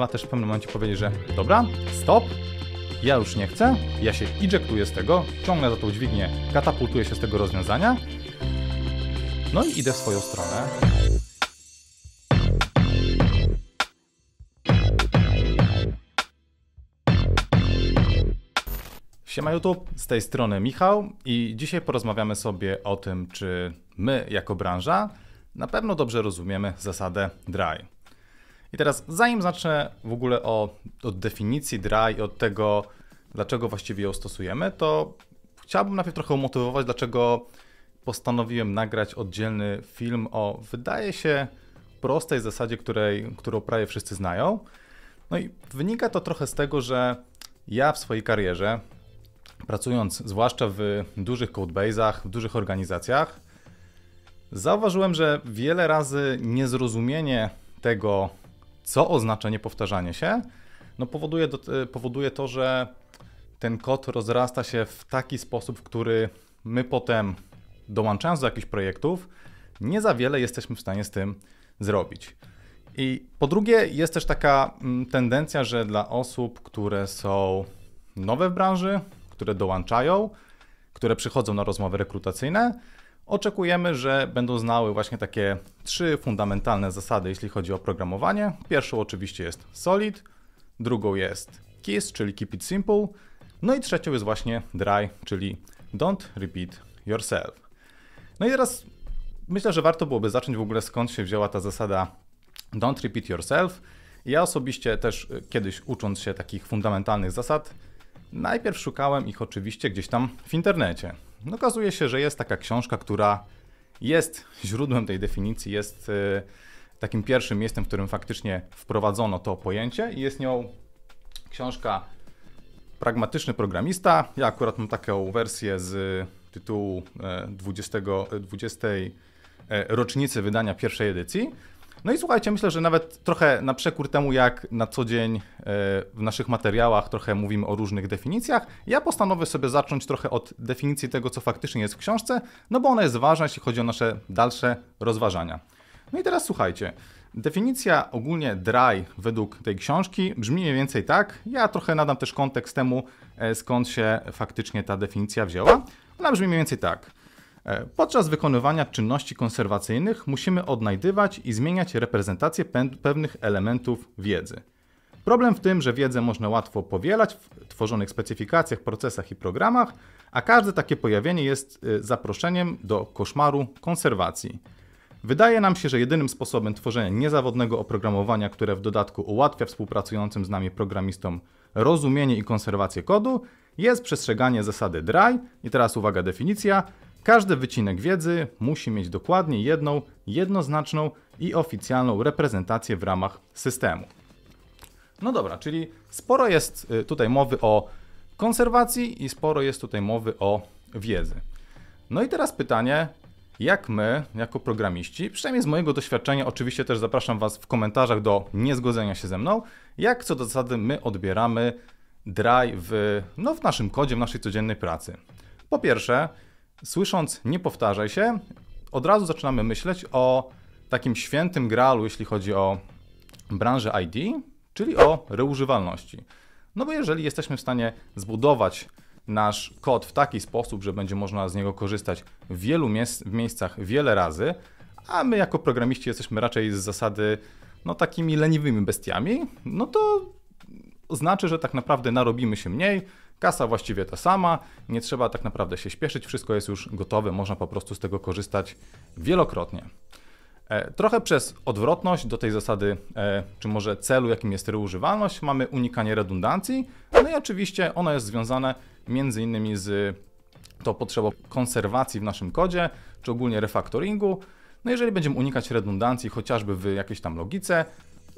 Chyba też w pewnym momencie powiedzieć, że dobra, stop, ja już nie chcę, ja się ejectuję z tego, ciągnę za tą dźwignię, katapultuję się z tego rozwiązania, no i idę w swoją stronę. Siema YouTube, z tej strony Michał i dzisiaj porozmawiamy sobie o tym, czy my jako branża na pewno dobrze rozumiemy zasadę dry. I teraz, zanim zacznę w ogóle o, od definicji dry i od tego, dlaczego właściwie ją stosujemy, to chciałbym najpierw trochę umotywować, dlaczego postanowiłem nagrać oddzielny film o, wydaje się, prostej zasadzie, której, którą prawie wszyscy znają. No i wynika to trochę z tego, że ja w swojej karierze, pracując zwłaszcza w dużych codebase'ach, w dużych organizacjach, zauważyłem, że wiele razy niezrozumienie tego, co oznacza niepowtarzanie się? No powoduje, e, powoduje to, że ten kod rozrasta się w taki sposób, w który my potem, dołączając do jakichś projektów, nie za wiele jesteśmy w stanie z tym zrobić. I po drugie, jest też taka mm, tendencja, że dla osób, które są nowe w branży, które dołączają, które przychodzą na rozmowy rekrutacyjne, Oczekujemy, że będą znały właśnie takie trzy fundamentalne zasady, jeśli chodzi o programowanie. Pierwszą oczywiście jest solid, drugą jest KISS, czyli keep it simple, no i trzecią jest właśnie dry, czyli don't repeat yourself. No i teraz myślę, że warto byłoby zacząć w ogóle skąd się wzięła ta zasada don't repeat yourself. Ja osobiście też y, kiedyś ucząc się takich fundamentalnych zasad, najpierw szukałem ich oczywiście gdzieś tam w internecie. No, okazuje się, że jest taka książka, która jest źródłem tej definicji, jest y, takim pierwszym miejscem, w którym faktycznie wprowadzono to pojęcie i jest nią książka Pragmatyczny programista. Ja akurat mam taką wersję z tytułu 20, e, 20 e, rocznicy wydania pierwszej edycji. No i słuchajcie, myślę, że nawet trochę na przekór temu, jak na co dzień e, w naszych materiałach trochę mówimy o różnych definicjach, ja postanowię sobie zacząć trochę od definicji tego, co faktycznie jest w książce, no bo ona jest ważna, jeśli chodzi o nasze dalsze rozważania. No i teraz słuchajcie. Definicja ogólnie dry według tej książki brzmi mniej więcej tak. Ja trochę nadam też kontekst temu, e, skąd się faktycznie ta definicja wzięła. Ona brzmi mniej więcej tak. E, podczas wykonywania czynności konserwacyjnych musimy odnajdywać i zmieniać reprezentację pewnych elementów wiedzy. Problem w tym, że wiedzę można łatwo powielać w tworzonych specyfikacjach, procesach i programach, a każde takie pojawienie jest e, zaproszeniem do koszmaru konserwacji. Wydaje nam się, że jedynym sposobem tworzenia niezawodnego oprogramowania, które w dodatku ułatwia współpracującym z nami programistom rozumienie i konserwację kodu, jest przestrzeganie zasady DRY, i teraz uwaga definicja, każdy wycinek wiedzy musi mieć dokładnie jedną, jednoznaczną i oficjalną reprezentację w ramach systemu. No dobra, czyli sporo jest y, tutaj mowy o konserwacji i sporo jest tutaj mowy o wiedzy. No i teraz pytanie, jak my, jako programiści, przynajmniej z mojego doświadczenia, oczywiście też zapraszam Was w komentarzach do niezgodzenia się ze mną, jak co do zasady my odbieramy w, y, no, w naszym kodzie, w naszej codziennej pracy. Po pierwsze, Słysząc nie powtarzaj się, od razu zaczynamy myśleć o takim świętym gralu, jeśli chodzi o branżę ID, czyli o reużywalności. No bo jeżeli jesteśmy w stanie zbudować nasz kod w taki sposób, że będzie można z niego korzystać w wielu w miejscach wiele razy, a my jako programiści jesteśmy raczej z zasady no takimi leniwymi bestiami, no to znaczy, że tak naprawdę narobimy się mniej, Kasa właściwie ta sama, nie trzeba tak naprawdę się śpieszyć, wszystko jest już gotowe, można po prostu z tego korzystać wielokrotnie. E, trochę przez odwrotność do tej zasady, e, czy może celu, jakim jest reużywalność, mamy unikanie redundancji, no i oczywiście ono jest związane między innymi z to potrzebą konserwacji w naszym kodzie, czy ogólnie refaktoringu. No jeżeli będziemy unikać redundancji chociażby w jakiejś tam logice,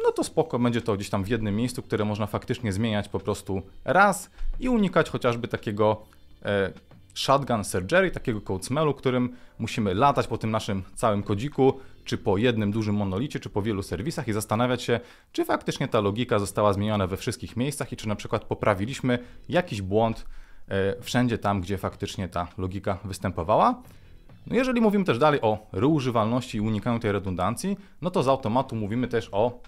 no to spoko, będzie to gdzieś tam w jednym miejscu, które można faktycznie zmieniać po prostu raz i unikać chociażby takiego e, shotgun surgery, takiego code smellu, którym musimy latać po tym naszym całym kodziku, czy po jednym dużym monolicie, czy po wielu serwisach i zastanawiać się, czy faktycznie ta logika została zmieniona we wszystkich miejscach i czy na przykład poprawiliśmy jakiś błąd e, wszędzie tam, gdzie faktycznie ta logika występowała. No jeżeli mówimy też dalej o reużywalności i unikaniu tej redundancji, no to z automatu mówimy też o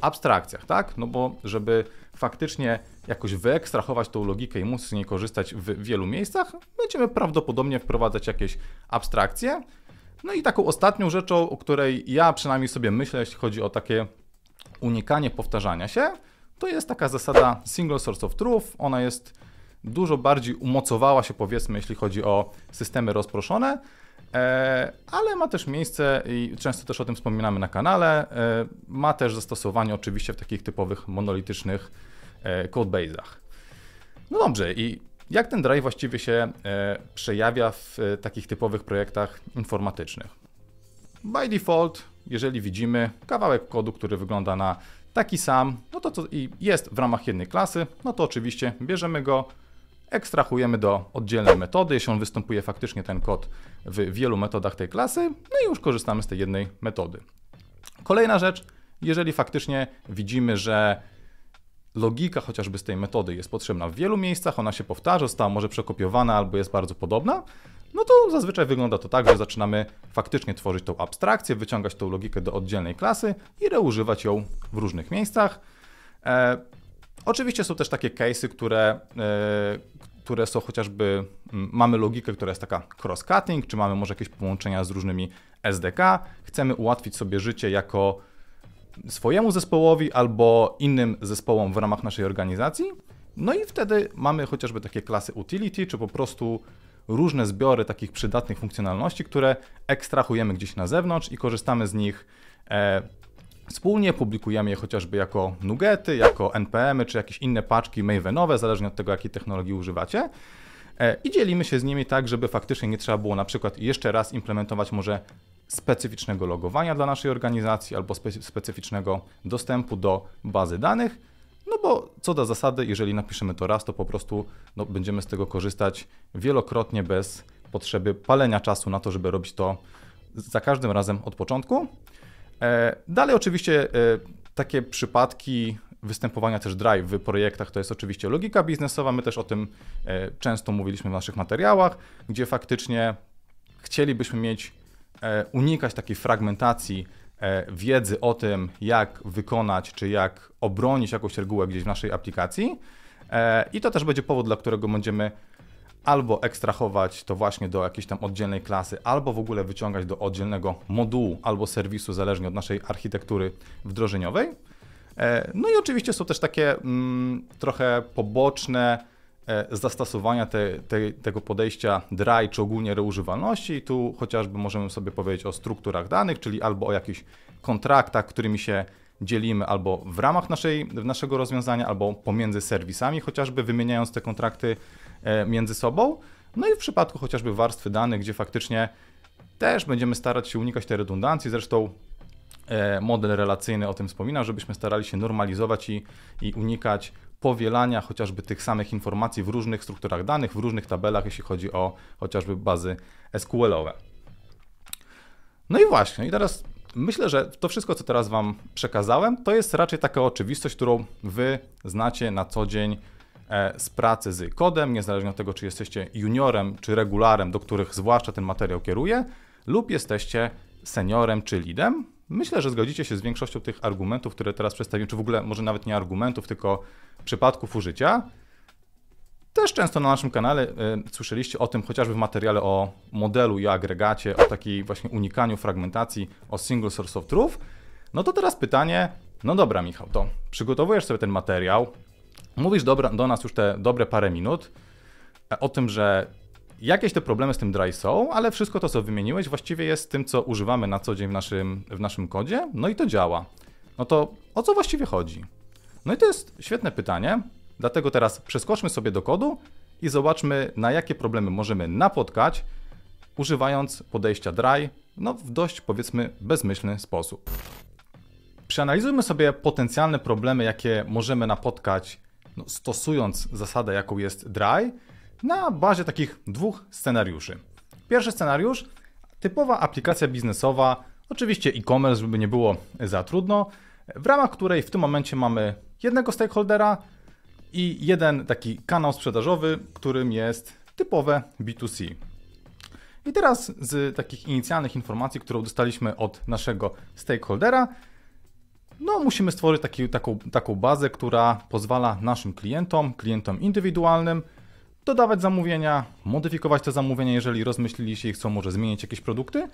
abstrakcjach, tak? No bo żeby faktycznie jakoś wyekstrahować tą logikę i móc z niej korzystać w wielu miejscach, będziemy prawdopodobnie wprowadzać jakieś abstrakcje. No i taką ostatnią rzeczą, o której ja przynajmniej sobie myślę, jeśli chodzi o takie unikanie powtarzania się, to jest taka zasada single source of truth. Ona jest dużo bardziej umocowała się, powiedzmy, jeśli chodzi o systemy rozproszone, E, ale ma też miejsce i często też o tym wspominamy na kanale. E, ma też zastosowanie oczywiście w takich typowych monolitycznych e, codebase'ach. No dobrze, i jak ten drive właściwie się przejawia w takich typowych projektach informatycznych? By default, jeżeli widzimy kawałek kodu, który wygląda na taki sam, no to, to i jest w ramach jednej klasy, no to oczywiście bierzemy go, ekstrahujemy do oddzielnej metody. Jeśli on występuje faktycznie ten kod w wielu metodach tej klasy, no i już korzystamy z tej jednej metody. Kolejna rzecz, jeżeli faktycznie widzimy, że logika chociażby z tej metody jest potrzebna w wielu miejscach, ona się powtarza, została może przekopiowana albo jest bardzo podobna, no to zazwyczaj wygląda to tak, że zaczynamy faktycznie tworzyć tą abstrakcję, wyciągać tą logikę do oddzielnej klasy i reużywać ją w różnych miejscach. E, Oczywiście są też takie case'y, które, e, które są chociażby, mamy logikę, która jest taka cross-cutting, czy mamy może jakieś połączenia z różnymi SDK, chcemy ułatwić sobie życie jako swojemu zespołowi albo innym zespołom w ramach naszej organizacji. No i wtedy mamy chociażby takie klasy utility, czy po prostu różne zbiory takich przydatnych funkcjonalności, które ekstrahujemy gdzieś na zewnątrz i korzystamy z nich e, Wspólnie publikujemy je chociażby jako nugety, jako NPM-y czy jakieś inne paczki Mavenowe, zależnie od tego, jakiej technologii używacie. E, I dzielimy się z nimi tak, żeby faktycznie nie trzeba było na przykład jeszcze raz implementować może specyficznego logowania dla naszej organizacji albo specyficznego dostępu do bazy danych. No bo co do zasady, jeżeli napiszemy to raz, to po prostu no, będziemy z tego korzystać wielokrotnie bez potrzeby palenia czasu na to, żeby robić to za każdym razem od początku. E, dalej oczywiście e, takie przypadki występowania też drive w projektach to jest oczywiście logika biznesowa. My też o tym e, często mówiliśmy w naszych materiałach, gdzie faktycznie chcielibyśmy mieć, unikać takiej fragmentacji wiedzy o tym, jak wykonać czy jak obronić jakąś regułę gdzieś w naszej aplikacji. I to też będzie powód, dla którego będziemy albo ekstrahować to właśnie do jakiejś tam oddzielnej klasy, albo w ogóle wyciągać do oddzielnego modułu albo serwisu, zależnie od naszej architektury wdrożeniowej. E, no i oczywiście są też takie mm, trochę poboczne e, zastosowania te, te, tego podejścia dry, czy ogólnie reużywalności. Tu chociażby możemy sobie powiedzieć o strukturach danych, czyli albo o jakichś kontraktach, którymi się dzielimy albo w ramach naszej, naszego rozwiązania, albo pomiędzy serwisami, chociażby wymieniając te kontrakty e, między sobą. No i w przypadku chociażby warstwy danych, gdzie faktycznie też będziemy starać się unikać tej redundancji, zresztą e, model relacyjny o tym wspomina, żebyśmy starali się normalizować i, i unikać powielania chociażby tych samych informacji w różnych strukturach danych, w różnych tabelach, jeśli chodzi o chociażby bazy SQL-owe. No i właśnie, i teraz myślę, że to wszystko, co teraz Wam przekazałem, to jest raczej taka oczywistość, którą Wy znacie na co dzień e, z pracy z kodem, niezależnie od tego, czy jesteście juniorem, czy regularem, do których zwłaszcza ten materiał kieruje, lub jesteście seniorem czy lidem. Myślę, że zgodzicie się z większością tych argumentów, które teraz przedstawiłem, czy w ogóle może nawet nie argumentów, tylko przypadków użycia. Też często na naszym kanale y, słyszeliście o tym chociażby w materiale o modelu i agregacie, o takiej właśnie unikaniu fragmentacji, o single source of truth. No to teraz pytanie, no dobra Michał, to przygotowujesz sobie ten materiał, mówisz dobra, do nas już te dobre parę minut e, o tym, że jakieś te problemy z tym dry są, ale wszystko to, co wymieniłeś, właściwie jest tym, co używamy na co dzień w naszym, w naszym kodzie, no i to działa. No to o co właściwie chodzi? No i to jest świetne pytanie, Dlatego teraz przeskoczmy sobie do kodu i zobaczmy, na jakie problemy możemy napotkać, używając podejścia dry, no w dość powiedzmy bezmyślny sposób. Przeanalizujmy sobie potencjalne problemy, jakie możemy napotkać no, stosując zasadę, jaką jest dry, na bazie takich dwóch scenariuszy. Pierwszy scenariusz typowa aplikacja biznesowa, oczywiście e-commerce, żeby nie było za trudno, w ramach której w tym momencie mamy jednego stakeholdera, i jeden taki kanał sprzedażowy, którym jest typowe B2C. I teraz z takich inicjalnych informacji, którą dostaliśmy od naszego stakeholdera, no musimy stworzyć taki, taką, taką bazę, która pozwala naszym klientom, klientom indywidualnym, dodawać zamówienia, modyfikować te zamówienia, jeżeli rozmyślili się i chcą może zmienić jakieś produkty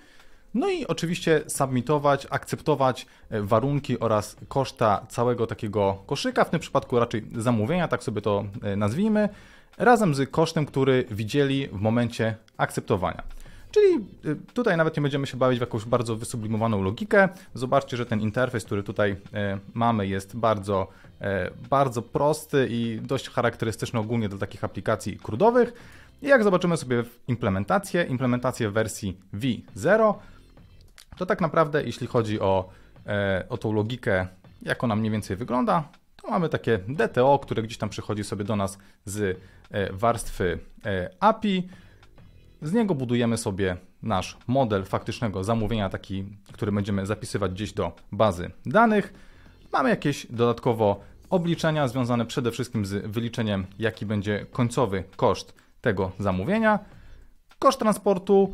no i oczywiście submitować, akceptować e, warunki oraz koszta całego takiego koszyka, w tym przypadku raczej zamówienia, tak sobie to e, nazwijmy, razem z kosztem, który widzieli w momencie akceptowania. Czyli e, tutaj nawet nie będziemy się bawić w jakąś bardzo wysublimowaną logikę. Zobaczcie, że ten interfejs, który tutaj mamy, jest bardzo, bardzo prosty i dość charakterystyczny ogólnie dla takich aplikacji krudowych. I jak zobaczymy sobie implementację, implementację w wersji V0, to tak naprawdę jeśli chodzi o, e, o tą logikę, jak ona mniej więcej wygląda, to mamy takie DTO, które gdzieś tam przychodzi sobie do nas z e, warstwy e, API. Z niego budujemy sobie nasz model faktycznego zamówienia, taki, który będziemy zapisywać gdzieś do bazy danych. Mamy jakieś dodatkowo obliczenia związane przede wszystkim z wyliczeniem, jaki będzie końcowy koszt tego zamówienia. Koszt transportu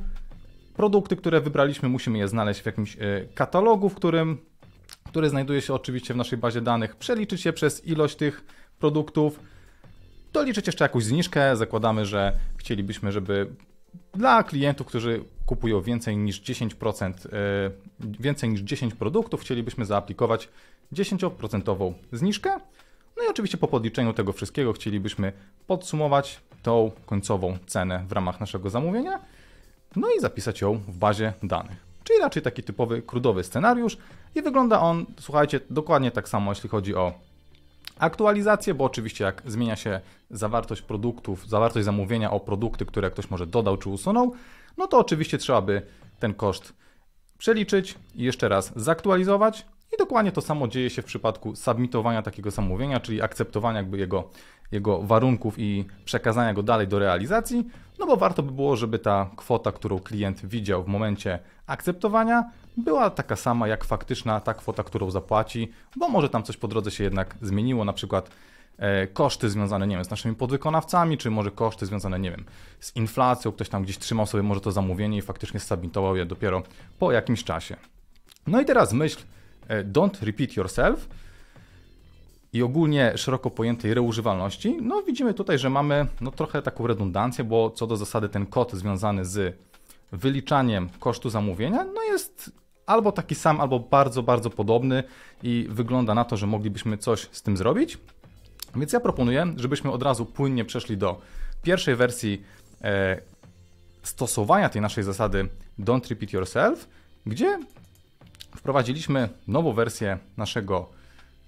Produkty, które wybraliśmy, musimy je znaleźć w jakimś e, katalogu, w którym, który znajduje się oczywiście w naszej bazie danych, przeliczyć je przez ilość tych produktów, doliczyć jeszcze jakąś zniżkę. Zakładamy, że chcielibyśmy, żeby dla klientów, którzy kupują więcej niż 10%, e, więcej niż 10 produktów, chcielibyśmy zaaplikować 10% zniżkę. No i oczywiście po podliczeniu tego wszystkiego chcielibyśmy podsumować tą końcową cenę w ramach naszego zamówienia no i zapisać ją w bazie danych. Czyli raczej taki typowy krudowy scenariusz i wygląda on, słuchajcie, dokładnie tak samo, jeśli chodzi o aktualizację, bo oczywiście jak zmienia się zawartość produktów, zawartość zamówienia o produkty, które ktoś może dodał czy usunął, no to oczywiście trzeba by ten koszt przeliczyć i jeszcze raz zaktualizować, i dokładnie to samo dzieje się w przypadku submitowania takiego zamówienia, czyli akceptowania jakby jego, jego warunków i przekazania go dalej do realizacji, no bo warto by było, żeby ta kwota, którą klient widział w momencie akceptowania, była taka sama jak faktyczna ta kwota, którą zapłaci, bo może tam coś po drodze się jednak zmieniło, na przykład e, koszty związane, nie wiem, z naszymi podwykonawcami, czy może koszty związane, nie wiem, z inflacją, ktoś tam gdzieś trzymał sobie może to zamówienie i faktycznie submitował je dopiero po jakimś czasie. No i teraz myśl, E, don't repeat yourself i ogólnie szeroko pojętej reużywalności, no widzimy tutaj, że mamy no, trochę taką redundancję, bo co do zasady ten kod związany z wyliczaniem kosztu zamówienia, no jest albo taki sam, albo bardzo, bardzo podobny i wygląda na to, że moglibyśmy coś z tym zrobić. Więc ja proponuję, żebyśmy od razu płynnie przeszli do pierwszej wersji e, stosowania tej naszej zasady don't repeat yourself, gdzie wprowadziliśmy nową wersję naszego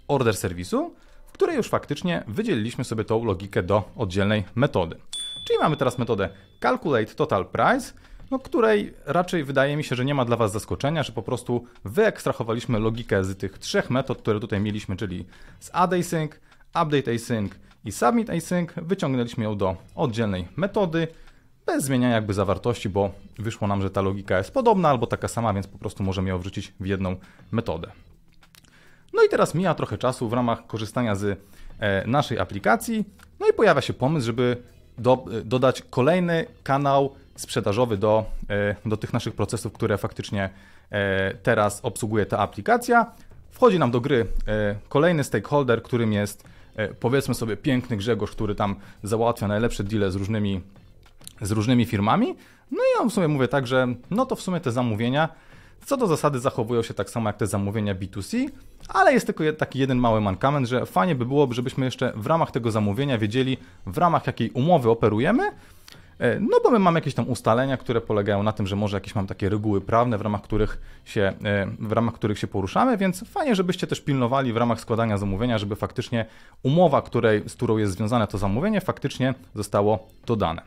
order serwisu, w której już faktycznie wydzieliliśmy sobie tą logikę do oddzielnej metody. Czyli mamy teraz metodę calculate total price, no, której raczej wydaje mi się, że nie ma dla Was zaskoczenia, że po prostu wyekstrahowaliśmy logikę z tych trzech metod, które tutaj mieliśmy, czyli z add async, update async i submit async. Wyciągnęliśmy ją do oddzielnej metody bez zmieniania jakby zawartości, bo wyszło nam, że ta logika jest podobna albo taka sama, więc po prostu możemy ją wrzucić w jedną metodę. No i teraz mija trochę czasu w ramach korzystania z e, naszej aplikacji, no i pojawia się pomysł, żeby do, e, dodać kolejny kanał sprzedażowy do, e, do tych naszych procesów, które faktycznie teraz obsługuje ta aplikacja. Wchodzi nam do gry kolejny stakeholder, którym jest powiedzmy sobie piękny Grzegorz, który tam załatwia najlepsze deale z różnymi z różnymi firmami. No i ja w sumie mówię tak, że no to w sumie te zamówienia co do zasady zachowują się tak samo jak te zamówienia B2C, ale jest tylko taki jeden mały mankament, że fajnie by było, żebyśmy jeszcze w ramach tego zamówienia wiedzieli, w ramach jakiej umowy operujemy. E, no bo my mamy jakieś tam ustalenia, które polegają na tym, że może jakieś mam takie reguły prawne, w ramach których się, e, w ramach których się poruszamy, więc fajnie, żebyście też pilnowali w ramach składania zamówienia, żeby faktycznie umowa, której, z którą jest związane to zamówienie, faktycznie zostało dodane.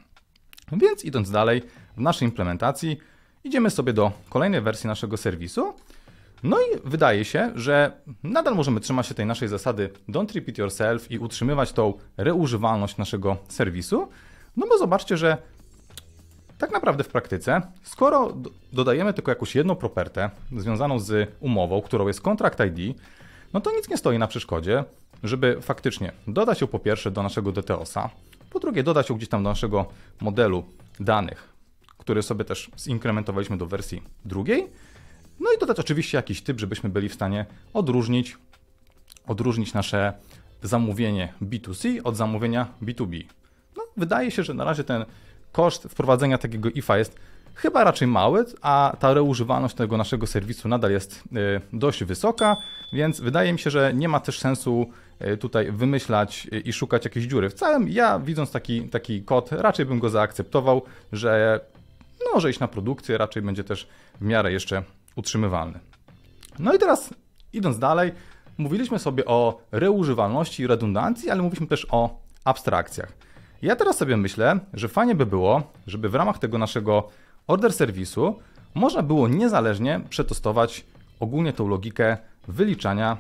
No więc idąc dalej w naszej implementacji, idziemy sobie do kolejnej wersji naszego serwisu. No i wydaje się, że nadal możemy trzymać się tej naszej zasady don't repeat yourself i utrzymywać tą reużywalność naszego serwisu. No bo zobaczcie, że tak naprawdę w praktyce, skoro dodajemy tylko jakąś jedną propertę związaną z umową, którą jest kontrakt ID, no to nic nie stoi na przeszkodzie, żeby faktycznie dodać ją po pierwsze do naszego DTOS-a, po drugie, dodać ją gdzieś tam do naszego modelu danych, który sobie też zinkrementowaliśmy do wersji drugiej. No i dodać oczywiście jakiś typ, żebyśmy byli w stanie odróżnić, odróżnić nasze zamówienie B2C od zamówienia B2B. No, wydaje się, że na razie ten koszt wprowadzenia takiego IFA jest chyba raczej mały, a ta reużywalność tego naszego serwisu nadal jest y, dość wysoka, więc wydaje mi się, że nie ma też sensu E, tutaj wymyślać e, i szukać jakiejś dziury. Wcale ja, widząc taki, taki kod, raczej bym go zaakceptował, że no, iść na produkcję raczej będzie też w miarę jeszcze utrzymywalny. No i teraz idąc dalej, mówiliśmy sobie o reużywalności i redundancji, ale mówiliśmy też o abstrakcjach. Ja teraz sobie myślę, że fajnie by było, żeby w ramach tego naszego order serwisu można było niezależnie przetestować ogólnie tą logikę wyliczania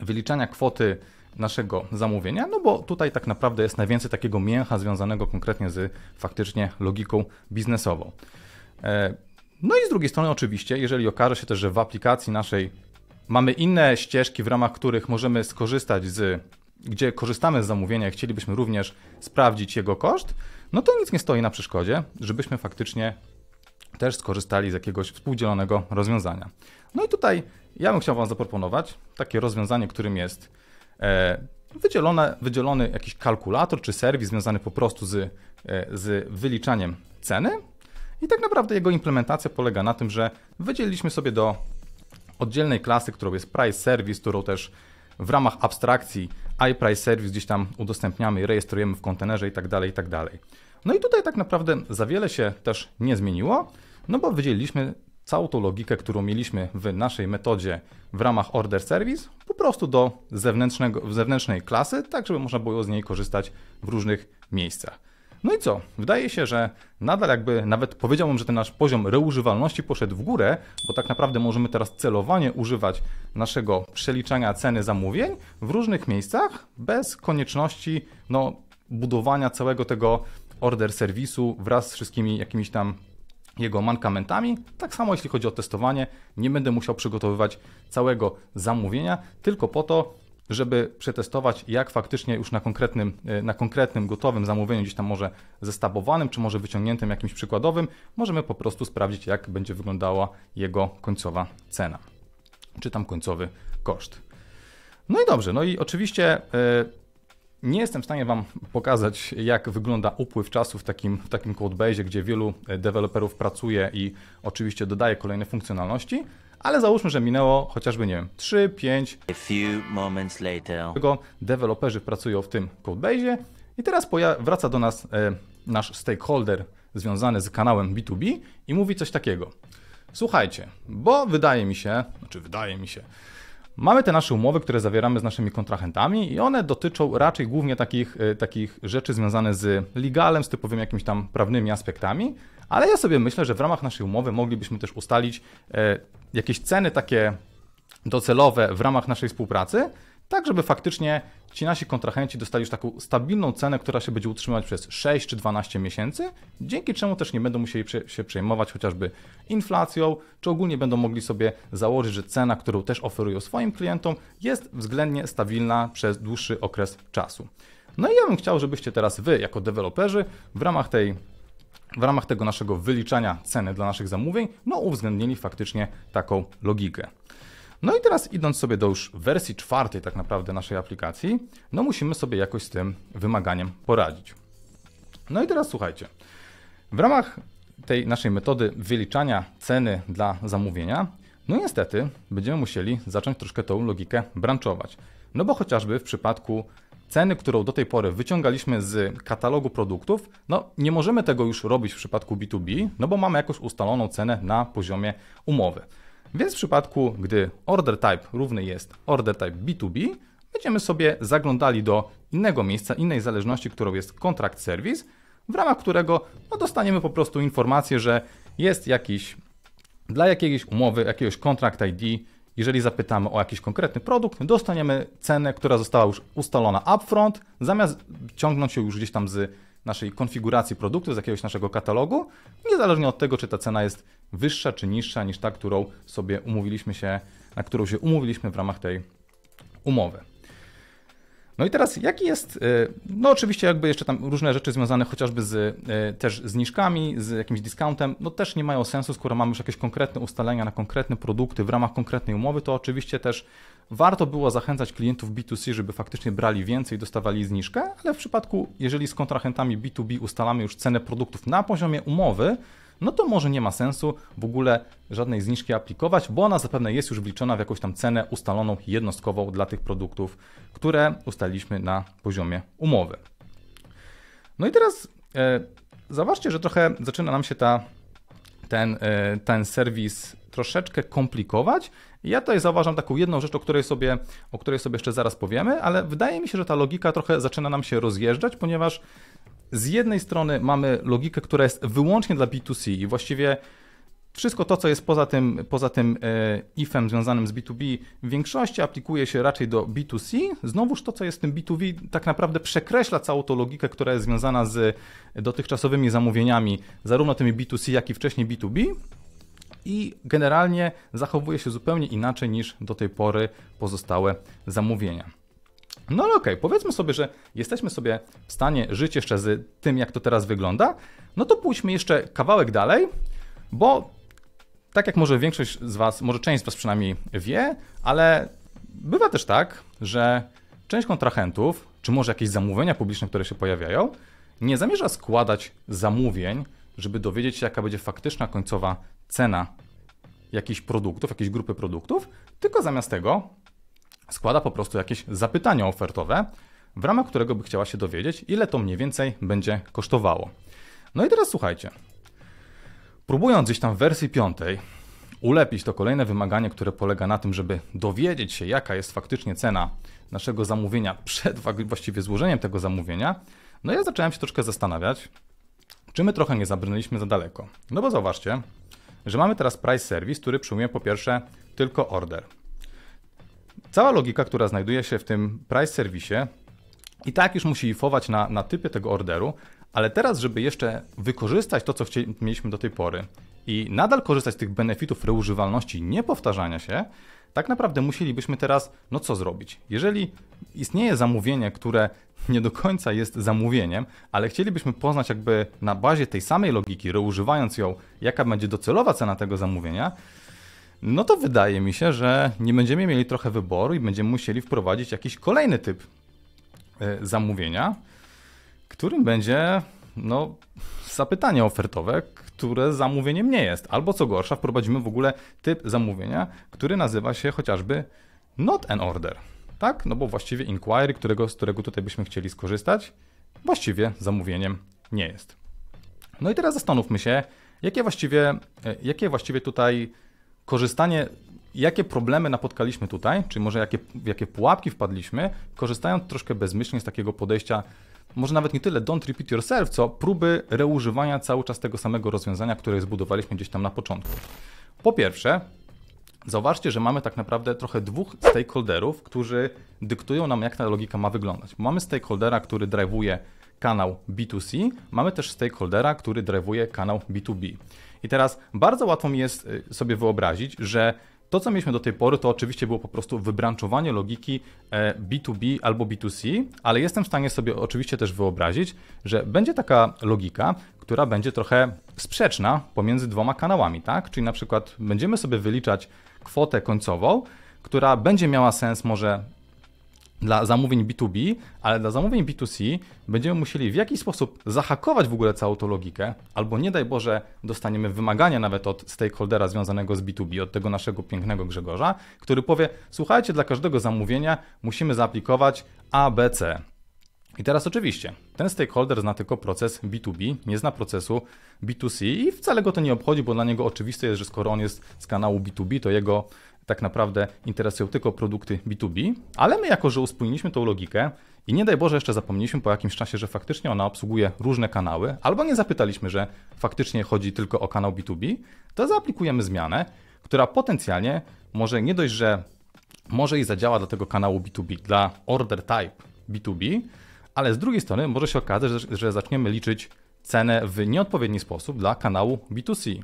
wyliczania kwoty naszego zamówienia, no bo tutaj tak naprawdę jest najwięcej takiego mięcha związanego konkretnie z faktycznie logiką biznesową. E, no i z drugiej strony oczywiście, jeżeli okaże się też, że w aplikacji naszej mamy inne ścieżki, w ramach których możemy skorzystać z, gdzie korzystamy z zamówienia i chcielibyśmy również sprawdzić jego koszt, no to nic nie stoi na przeszkodzie, żebyśmy faktycznie też skorzystali z jakiegoś współdzielonego rozwiązania. No i tutaj ja bym chciał Wam zaproponować takie rozwiązanie, którym jest e, wydzielone, wydzielony jakiś kalkulator czy serwis związany po prostu z, e, z wyliczaniem ceny. I tak naprawdę jego implementacja polega na tym, że wydzieliliśmy sobie do oddzielnej klasy, którą jest price service, którą też w ramach abstrakcji iPrice Service gdzieś tam udostępniamy, rejestrujemy w kontenerze i tak dalej, i tak dalej. No i tutaj tak naprawdę za wiele się też nie zmieniło, no bo wydzieliliśmy całą tą logikę, którą mieliśmy w naszej metodzie w ramach order service, po prostu do zewnętrznego, zewnętrznej klasy, tak żeby można było z niej korzystać w różnych miejscach. No i co? Wydaje się, że nadal jakby nawet powiedziałbym, że ten nasz poziom reużywalności poszedł w górę, bo tak naprawdę możemy teraz celowanie używać naszego przeliczania ceny zamówień w różnych miejscach bez konieczności no, budowania całego tego order serwisu wraz z wszystkimi jakimiś tam jego mankamentami. Tak samo jeśli chodzi o testowanie, nie będę musiał przygotowywać całego zamówienia, tylko po to, żeby przetestować, jak faktycznie już na konkretnym, e, na konkretnym gotowym zamówieniu, gdzieś tam może zestabowanym, czy może wyciągniętym jakimś przykładowym, możemy po prostu sprawdzić, jak będzie wyglądała jego końcowa cena, czy tam końcowy koszt. No i dobrze, no i oczywiście e, nie jestem w stanie Wam pokazać, jak wygląda upływ czasu w takim, w takim codebase'ie, gdzie wielu e, deweloperów pracuje i oczywiście dodaje kolejne funkcjonalności, ale załóżmy, że minęło chociażby, nie wiem, 3, 5. tego moments later. Deweloperzy pracują w tym codebase i teraz wraca do nas e, nasz stakeholder związany z kanałem B2B i mówi coś takiego. Słuchajcie, bo wydaje mi się, znaczy wydaje mi się, Mamy te nasze umowy, które zawieramy z naszymi kontrahentami i one dotyczą raczej głównie takich, e, takich rzeczy związanych z legalem, z typowymi jakimiś tam prawnymi aspektami, ale ja sobie myślę, że w ramach naszej umowy moglibyśmy też ustalić e, jakieś ceny takie docelowe w ramach naszej współpracy, tak żeby faktycznie ci nasi kontrahenci dostali już taką stabilną cenę, która się będzie utrzymywać przez 6 czy 12 miesięcy, dzięki czemu też nie będą musieli się przejmować chociażby inflacją, czy ogólnie będą mogli sobie założyć, że cena, którą też oferują swoim klientom, jest względnie stabilna przez dłuższy okres czasu. No i ja bym chciał, żebyście teraz wy, jako deweloperzy, w ramach tej w ramach tego naszego wyliczania ceny dla naszych zamówień, no uwzględnili faktycznie taką logikę. No i teraz idąc sobie do już wersji czwartej tak naprawdę naszej aplikacji, no musimy sobie jakoś z tym wymaganiem poradzić. No i teraz słuchajcie, w ramach tej naszej metody wyliczania ceny dla zamówienia, no niestety będziemy musieli zacząć troszkę tą logikę branchować. No bo chociażby w przypadku ceny, którą do tej pory wyciągaliśmy z katalogu produktów, no nie możemy tego już robić w przypadku B2B, no bo mamy jakoś ustaloną cenę na poziomie umowy. Więc w przypadku, gdy order type równy jest order type B2B, będziemy sobie zaglądali do innego miejsca, innej zależności, którą jest kontrakt service, w ramach którego no, dostaniemy po prostu informację, że jest jakiś dla jakiejś umowy, jakiegoś kontrakt ID, jeżeli zapytamy o jakiś konkretny produkt, dostaniemy cenę, która została już ustalona upfront, zamiast ciągnąć się już gdzieś tam z naszej konfiguracji produktu, z jakiegoś naszego katalogu, niezależnie od tego, czy ta cena jest wyższa czy niższa niż ta, którą sobie umówiliśmy się, na którą się umówiliśmy w ramach tej umowy. No i teraz jaki jest, y, no oczywiście jakby jeszcze tam różne rzeczy związane chociażby z, y, też z z jakimś discountem, no też nie mają sensu, skoro mamy już jakieś konkretne ustalenia na konkretne produkty w ramach konkretnej umowy, to oczywiście też warto było zachęcać klientów B2C, żeby faktycznie brali więcej i dostawali zniżkę, ale w przypadku, jeżeli z kontrahentami B2B ustalamy już cenę produktów na poziomie umowy, no to może nie ma sensu w ogóle żadnej zniżki aplikować, bo ona zapewne jest już wliczona w jakąś tam cenę ustaloną jednostkową dla tych produktów, które ustaliliśmy na poziomie umowy. No i teraz e, zauważcie, że trochę zaczyna nam się ta, ten, e, ten serwis troszeczkę komplikować. Ja tutaj zauważam taką jedną rzecz, o której, sobie, o której sobie jeszcze zaraz powiemy, ale wydaje mi się, że ta logika trochę zaczyna nam się rozjeżdżać, ponieważ z jednej strony mamy logikę, która jest wyłącznie dla B2C i właściwie wszystko to, co jest poza tym, poza tym e, ifem związanym z B2B, w większości aplikuje się raczej do B2C. Znowuż to, co jest w tym B2B, tak naprawdę przekreśla całą tą logikę, która jest związana z dotychczasowymi zamówieniami, zarówno tymi B2C, jak i wcześniej B2B. I generalnie zachowuje się zupełnie inaczej niż do tej pory pozostałe zamówienia. No ale okej, okay. powiedzmy sobie, że jesteśmy sobie w stanie żyć jeszcze z tym, jak to teraz wygląda, no to pójdźmy jeszcze kawałek dalej, bo tak jak może większość z Was, może część z Was przynajmniej wie, ale bywa też tak, że część kontrahentów, czy może jakieś zamówienia publiczne, które się pojawiają, nie zamierza składać zamówień, żeby dowiedzieć się, jaka będzie faktyczna końcowa cena jakichś produktów, jakiejś grupy produktów, tylko zamiast tego składa po prostu jakieś zapytania ofertowe, w ramach którego by chciała się dowiedzieć, ile to mniej więcej będzie kosztowało. No i teraz słuchajcie. Próbując gdzieś tam w wersji piątej ulepić to kolejne wymaganie, które polega na tym, żeby dowiedzieć się, jaka jest faktycznie cena naszego zamówienia przed właściwie złożeniem tego zamówienia, no ja zacząłem się troszkę zastanawiać, czy my trochę nie zabrnęliśmy za daleko. No bo zauważcie, że mamy teraz price service, który przyjmuje po pierwsze tylko order. Cała logika, która znajduje się w tym price serwisie, i tak już musi ifować na, na typy tego orderu, ale teraz, żeby jeszcze wykorzystać to, co chcieli, mieliśmy do tej pory i nadal korzystać z tych benefitów reużywalności, niepowtarzania się, tak naprawdę musielibyśmy teraz, no co zrobić? Jeżeli istnieje zamówienie, które nie do końca jest zamówieniem, ale chcielibyśmy poznać jakby na bazie tej samej logiki, reużywając ją, jaka będzie docelowa cena tego zamówienia, no to wydaje mi się, że nie będziemy mieli trochę wyboru i będziemy musieli wprowadzić jakiś kolejny typ e, zamówienia, którym będzie no, zapytanie ofertowe, które zamówieniem nie jest. Albo co gorsza, wprowadzimy w ogóle typ zamówienia, który nazywa się chociażby not an order. Tak? No bo właściwie inquiry, którego, z którego tutaj byśmy chcieli skorzystać, właściwie zamówieniem nie jest. No i teraz zastanówmy się, jakie właściwie, e, jakie właściwie tutaj korzystanie, jakie problemy napotkaliśmy tutaj, czy może jakie, jakie pułapki wpadliśmy, korzystając troszkę bezmyślnie z takiego podejścia, może nawet nie tyle don't repeat yourself, co próby reużywania cały czas tego samego rozwiązania, które zbudowaliśmy gdzieś tam na początku. Po pierwsze, Zauważcie, że mamy tak naprawdę trochę dwóch stakeholderów, którzy dyktują nam, jak ta logika ma wyglądać. Mamy stakeholdera, który driveuje kanał B2C, mamy też stakeholdera, który driveuje kanał B2B. I teraz bardzo łatwo mi jest y, sobie wyobrazić, że to, co mieliśmy do tej pory, to oczywiście było po prostu wybranczowanie logiki B2B e, albo B2C, ale jestem w stanie sobie oczywiście też wyobrazić, że będzie taka logika, która będzie trochę sprzeczna pomiędzy dwoma kanałami, tak? Czyli na przykład będziemy sobie wyliczać kwotę końcową, która będzie miała sens może dla zamówień B2B, ale dla zamówień B2C będziemy musieli w jakiś sposób zahakować w ogóle całą tą logikę, albo nie daj Boże, dostaniemy wymagania nawet od stakeholdera związanego z B2B, od tego naszego pięknego Grzegorza, który powie: Słuchajcie, dla każdego zamówienia musimy zaaplikować ABC. I teraz oczywiście, ten stakeholder zna tylko proces B2B, nie zna procesu B2C i wcale go to nie obchodzi, bo dla niego oczywiste jest, że skoro on jest z kanału B2B, to jego tak naprawdę interesują tylko produkty B2B, ale my jako, że uspójniliśmy tą logikę i nie daj Boże jeszcze zapomnieliśmy po jakimś czasie, że faktycznie ona obsługuje różne kanały, albo nie zapytaliśmy, że faktycznie chodzi tylko o kanał B2B, to zaaplikujemy zmianę, która potencjalnie może nie dość, że może i zadziała dla tego kanału B2B, dla order type B2B, ale z drugiej strony może się okazać, że zaczniemy liczyć cenę w nieodpowiedni sposób dla kanału B2C.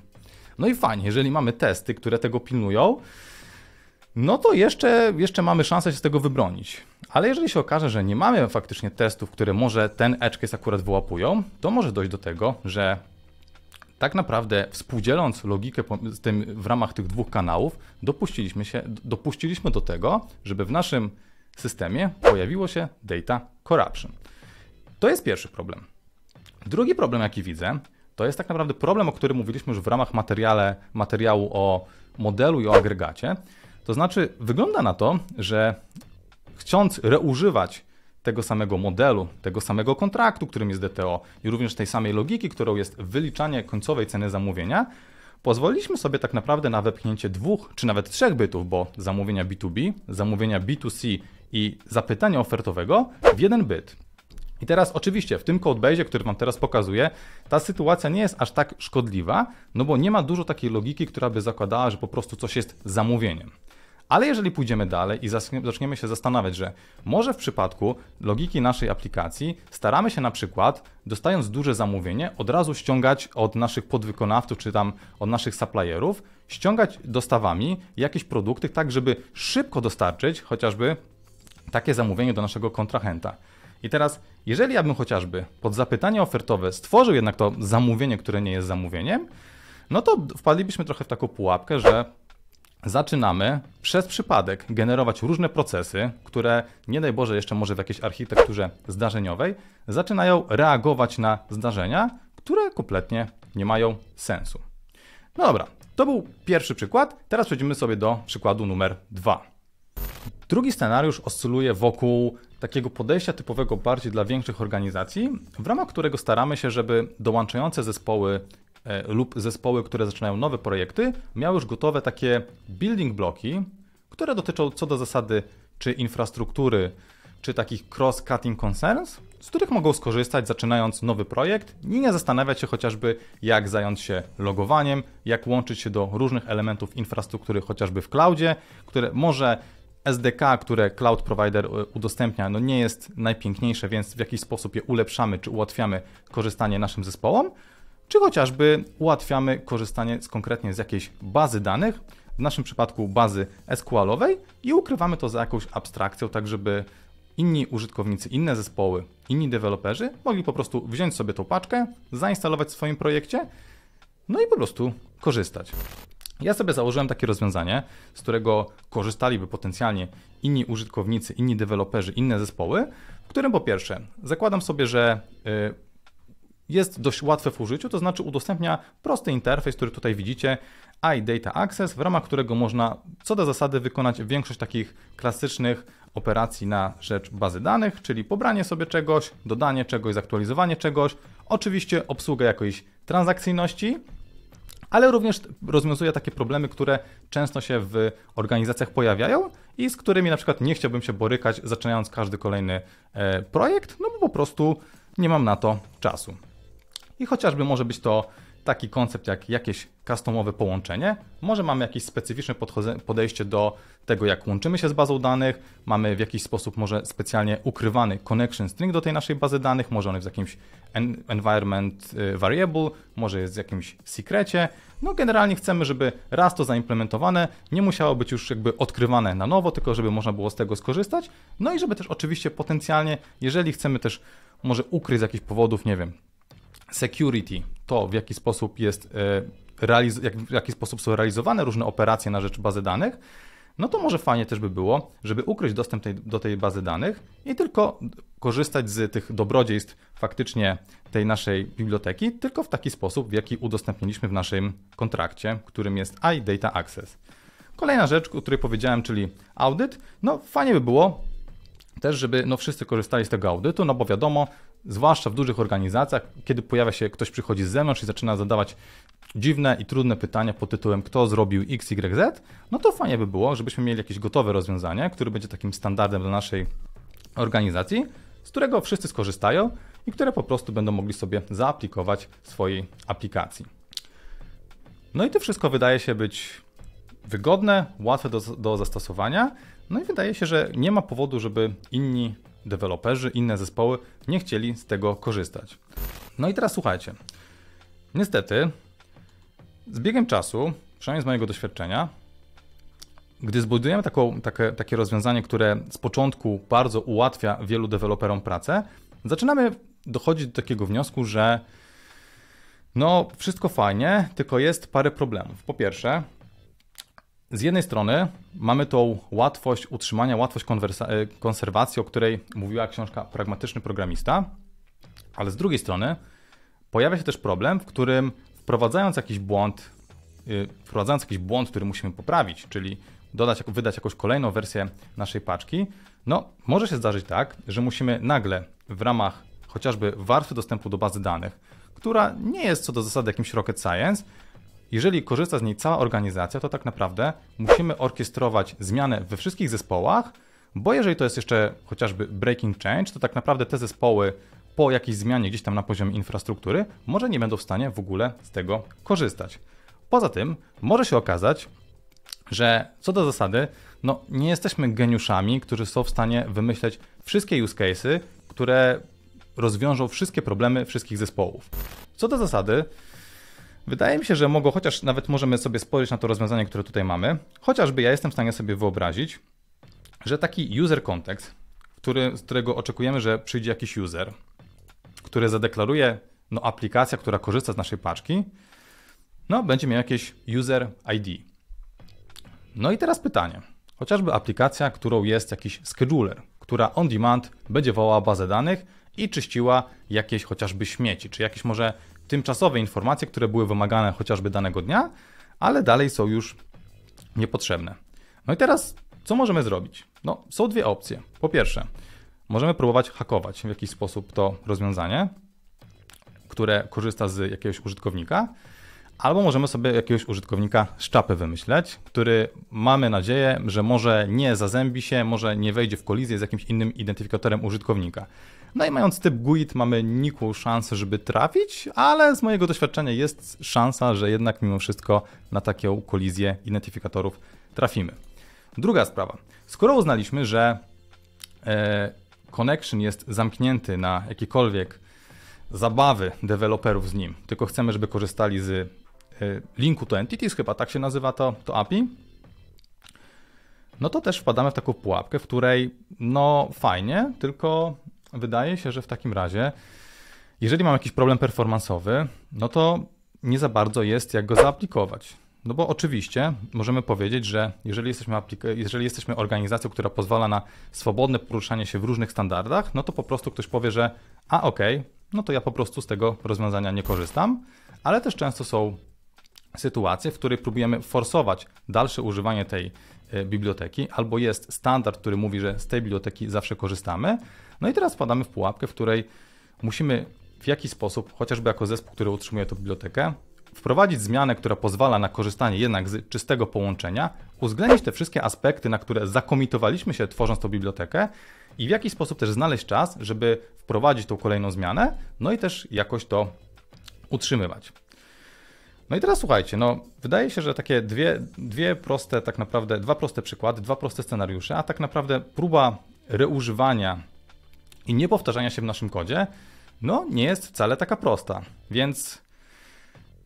No i fajnie, jeżeli mamy testy, które tego pilnują, no to jeszcze, jeszcze mamy szansę się z tego wybronić. Ale jeżeli się okaże, że nie mamy faktycznie testów, które może ten edge case akurat wyłapują, to może dojść do tego, że tak naprawdę współdzieląc logikę z tym w ramach tych dwóch kanałów, dopuściliśmy, się, dopuściliśmy do tego, żeby w naszym systemie pojawiło się data corruption. To jest pierwszy problem. Drugi problem, jaki widzę, to jest tak naprawdę problem, o którym mówiliśmy już w ramach materiale, materiału o modelu i o agregacie. To znaczy, wygląda na to, że chcąc reużywać tego samego modelu, tego samego kontraktu, którym jest DTO i również tej samej logiki, którą jest wyliczanie końcowej ceny zamówienia, pozwoliliśmy sobie tak naprawdę na wepchnięcie dwóch czy nawet trzech bytów, bo zamówienia B2B, zamówienia B2C i zapytania ofertowego w jeden byt. I teraz oczywiście w tym codebase, który Wam teraz pokazuję, ta sytuacja nie jest aż tak szkodliwa, no bo nie ma dużo takiej logiki, która by zakładała, że po prostu coś jest zamówieniem. Ale jeżeli pójdziemy dalej i zaczniemy się zastanawiać, że może w przypadku logiki naszej aplikacji staramy się na przykład, dostając duże zamówienie, od razu ściągać od naszych podwykonawców czy tam od naszych supplierów, ściągać dostawami jakieś produkty, tak żeby szybko dostarczyć chociażby takie zamówienie do naszego kontrahenta. I teraz, jeżeli ja bym chociażby pod zapytanie ofertowe stworzył jednak to zamówienie, które nie jest zamówieniem, no to wpadlibyśmy trochę w taką pułapkę, że zaczynamy przez przypadek generować różne procesy, które nie daj Boże jeszcze może w jakiejś architekturze zdarzeniowej zaczynają reagować na zdarzenia, które kompletnie nie mają sensu. No dobra, to był pierwszy przykład. Teraz przejdziemy sobie do przykładu numer dwa. Drugi scenariusz oscyluje wokół takiego podejścia typowego bardziej dla większych organizacji, w ramach którego staramy się, żeby dołączające zespoły e, lub zespoły, które zaczynają nowe projekty, miały już gotowe takie building bloki, które dotyczą co do zasady czy infrastruktury, czy takich cross-cutting concerns, z których mogą skorzystać zaczynając nowy projekt i nie zastanawiać się chociażby, jak zająć się logowaniem, jak łączyć się do różnych elementów infrastruktury, chociażby w cloudzie, które może SDK, które cloud provider y, udostępnia, no nie jest najpiękniejsze, więc w jakiś sposób je ulepszamy czy ułatwiamy korzystanie naszym zespołom, czy chociażby ułatwiamy korzystanie z, konkretnie z jakiejś bazy danych, w naszym przypadku bazy SQL-owej i ukrywamy to za jakąś abstrakcją, tak żeby inni użytkownicy, inne zespoły, inni deweloperzy mogli po prostu wziąć sobie tą paczkę, zainstalować w swoim projekcie, no i po prostu korzystać. Ja sobie założyłem takie rozwiązanie, z którego korzystaliby potencjalnie inni użytkownicy, inni deweloperzy, inne zespoły, w którym po pierwsze zakładam sobie, że y, jest dość łatwe w użyciu, to znaczy udostępnia prosty interfejs, który tutaj widzicie, iData Access, w ramach którego można co do zasady wykonać większość takich klasycznych operacji na rzecz bazy danych, czyli pobranie sobie czegoś, dodanie czegoś, zaktualizowanie czegoś, oczywiście obsługę jakiejś transakcyjności, ale również rozwiązuje takie problemy, które często się w organizacjach pojawiają i z którymi na przykład nie chciałbym się borykać, zaczynając każdy kolejny e, projekt, no bo po prostu nie mam na to czasu. I chociażby może być to taki koncept jak jakieś customowe połączenie. Może mamy jakieś specyficzne podejście do tego, jak łączymy się z bazą danych. Mamy w jakiś sposób może specjalnie ukrywany connection string do tej naszej bazy danych. Może on jest w jakimś environment y, variable, może jest w jakimś sekrecie. No generalnie chcemy, żeby raz to zaimplementowane nie musiało być już jakby odkrywane na nowo, tylko żeby można było z tego skorzystać. No i żeby też oczywiście potencjalnie, jeżeli chcemy też może ukryć z jakichś powodów, nie wiem, security, to w jaki sposób jest, y, jak, w jaki sposób są realizowane różne operacje na rzecz bazy danych, no to może fajnie też by było, żeby ukryć dostęp tej, do tej bazy danych i tylko korzystać z tych dobrodziejstw faktycznie tej naszej biblioteki, tylko w taki sposób, w jaki udostępniliśmy w naszym kontrakcie, którym jest iData Access. Kolejna rzecz, o której powiedziałem, czyli audyt. No fajnie by było też, żeby no, wszyscy korzystali z tego audytu, no bo wiadomo, zwłaszcza w dużych organizacjach, kiedy pojawia się ktoś przychodzi z zewnątrz i zaczyna zadawać dziwne i trudne pytania pod tytułem kto zrobił X, Y, Z, no to fajnie by było, żebyśmy mieli jakieś gotowe rozwiązanie, które będzie takim standardem dla naszej organizacji, z którego wszyscy skorzystają i które po prostu będą mogli sobie zaaplikować w swojej aplikacji. No i to wszystko wydaje się być wygodne, łatwe do, do zastosowania, no i wydaje się, że nie ma powodu, żeby inni deweloperzy, inne zespoły nie chcieli z tego korzystać. No i teraz słuchajcie. Niestety, z biegiem czasu, przynajmniej z mojego doświadczenia, gdy zbudujemy taką, takie, takie rozwiązanie, które z początku bardzo ułatwia wielu deweloperom pracę, zaczynamy dochodzić do takiego wniosku, że no, wszystko fajnie, tylko jest parę problemów. Po pierwsze, z jednej strony mamy tą łatwość utrzymania, łatwość e, konserwacji, o której mówiła książka Pragmatyczny Programista, ale z drugiej strony pojawia się też problem, w którym wprowadzając jakiś błąd, y, wprowadzając jakiś błąd, który musimy poprawić, czyli dodać, wydać jakąś kolejną wersję naszej paczki, no może się zdarzyć tak, że musimy nagle w ramach chociażby warstwy dostępu do bazy danych, która nie jest co do zasady jakimś rocket science, jeżeli korzysta z niej cała organizacja, to tak naprawdę musimy orkiestrować zmianę we wszystkich zespołach, bo jeżeli to jest jeszcze chociażby breaking change, to tak naprawdę te zespoły, po jakiejś zmianie gdzieś tam na poziomie infrastruktury, może nie będą w stanie w ogóle z tego korzystać. Poza tym może się okazać, że co do zasady, no nie jesteśmy geniuszami, którzy są w stanie wymyśleć wszystkie use cases, które rozwiążą wszystkie problemy wszystkich zespołów. Co do zasady, wydaje mi się, że mogą, chociaż nawet możemy sobie spojrzeć na to rozwiązanie, które tutaj mamy, chociażby ja jestem w stanie sobie wyobrazić, że taki user context, który, z którego oczekujemy, że przyjdzie jakiś user, które zadeklaruje no, aplikacja, która korzysta z naszej paczki, no, będzie miał jakieś user ID. No i teraz pytanie. Chociażby aplikacja, którą jest jakiś scheduler, która on demand będzie wołała bazę danych i czyściła jakieś chociażby śmieci, czy jakieś może tymczasowe informacje, które były wymagane chociażby danego dnia, ale dalej są już niepotrzebne. No i teraz co możemy zrobić? No, są dwie opcje. Po pierwsze, możemy próbować hakować w jakiś sposób to rozwiązanie, które korzysta z jakiegoś użytkownika, albo możemy sobie jakiegoś użytkownika szczapy wymyśleć, który mamy nadzieję, że może nie zazębi się, może nie wejdzie w kolizję z jakimś innym identyfikatorem użytkownika. No i mając typ GUID mamy nikłą szansę, żeby trafić, ale z mojego doświadczenia jest szansa, że jednak mimo wszystko na taką kolizję identyfikatorów trafimy. Druga sprawa. Skoro uznaliśmy, że e, connection jest zamknięty na jakiekolwiek zabawy deweloperów z nim, tylko chcemy, żeby korzystali z e, linku to entities, chyba tak się nazywa to, to API, no to też wpadamy w taką pułapkę, w której no fajnie, tylko wydaje się, że w takim razie, jeżeli mam jakiś problem performansowy, no to nie za bardzo jest jak go zaaplikować. No bo oczywiście możemy powiedzieć, że jeżeli jesteśmy, jeżeli jesteśmy organizacją, która pozwala na swobodne poruszanie się w różnych standardach, no to po prostu ktoś powie, że a okej, okay, no to ja po prostu z tego rozwiązania nie korzystam, ale też często są sytuacje, w których próbujemy forsować dalsze używanie tej e, biblioteki, albo jest standard, który mówi, że z tej biblioteki zawsze korzystamy. No i teraz wpadamy w pułapkę, w której musimy w jakiś sposób, chociażby jako zespół, który utrzymuje tę bibliotekę, wprowadzić zmianę, która pozwala na korzystanie jednak z czystego połączenia, uwzględnić te wszystkie aspekty, na które zakomitowaliśmy się tworząc tą bibliotekę i w jaki sposób też znaleźć czas, żeby wprowadzić tą kolejną zmianę, no i też jakoś to utrzymywać. No i teraz słuchajcie, no wydaje się, że takie dwie, dwie proste, tak naprawdę dwa proste przykłady, dwa proste scenariusze, a tak naprawdę próba reużywania i niepowtarzania się w naszym kodzie, no nie jest wcale taka prosta. Więc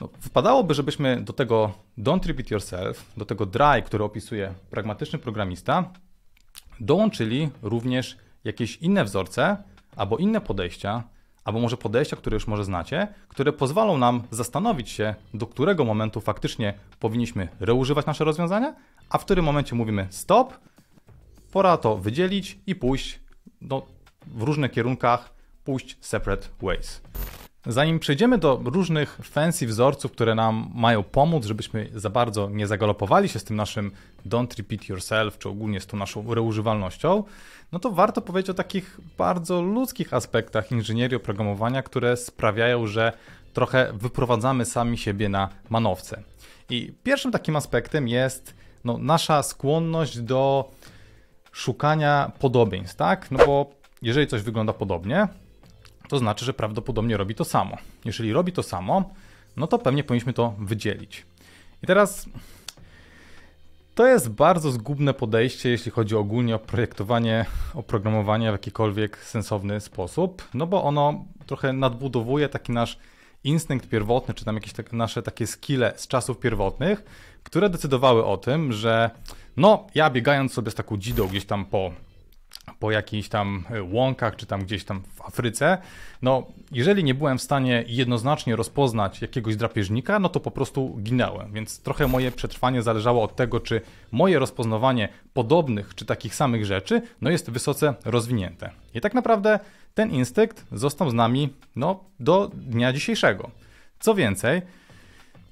no, wpadałoby, żebyśmy do tego don't repeat yourself, do tego dry, który opisuje pragmatyczny programista, dołączyli również jakieś inne wzorce albo inne podejścia, albo może podejścia, które już może znacie, które pozwolą nam zastanowić się, do którego momentu faktycznie powinniśmy reużywać nasze rozwiązania, a w którym momencie mówimy stop, pora to wydzielić i pójść do no, w różnych kierunkach, pójść separate ways. Zanim przejdziemy do różnych fancy wzorców, które nam mają pomóc, żebyśmy za bardzo nie zagalopowali się z tym naszym don't repeat yourself, czy ogólnie z tą naszą reużywalnością, no to warto powiedzieć o takich bardzo ludzkich aspektach inżynierii oprogramowania, które sprawiają, że trochę wyprowadzamy sami siebie na manowce. I pierwszym takim aspektem jest no, nasza skłonność do szukania podobieństw, tak? No bo jeżeli coś wygląda podobnie, to znaczy, że prawdopodobnie robi to samo. Jeżeli robi to samo, no to pewnie powinniśmy to wydzielić. I teraz to jest bardzo zgubne podejście, jeśli chodzi ogólnie o projektowanie oprogramowania w jakikolwiek sensowny sposób, no bo ono trochę nadbudowuje taki nasz instynkt pierwotny, czy tam jakieś tak, nasze takie skille z czasów pierwotnych, które decydowały o tym, że no, ja biegając sobie z taką dzidą gdzieś tam po po jakichś tam e, łąkach, czy tam gdzieś tam w Afryce, no jeżeli nie byłem w stanie jednoznacznie rozpoznać jakiegoś drapieżnika, no to po prostu ginęłem. Więc trochę moje przetrwanie zależało od tego, czy moje rozpoznawanie podobnych czy takich samych rzeczy, no jest wysoce rozwinięte. I tak naprawdę ten instynkt został z nami no, do dnia dzisiejszego. Co więcej,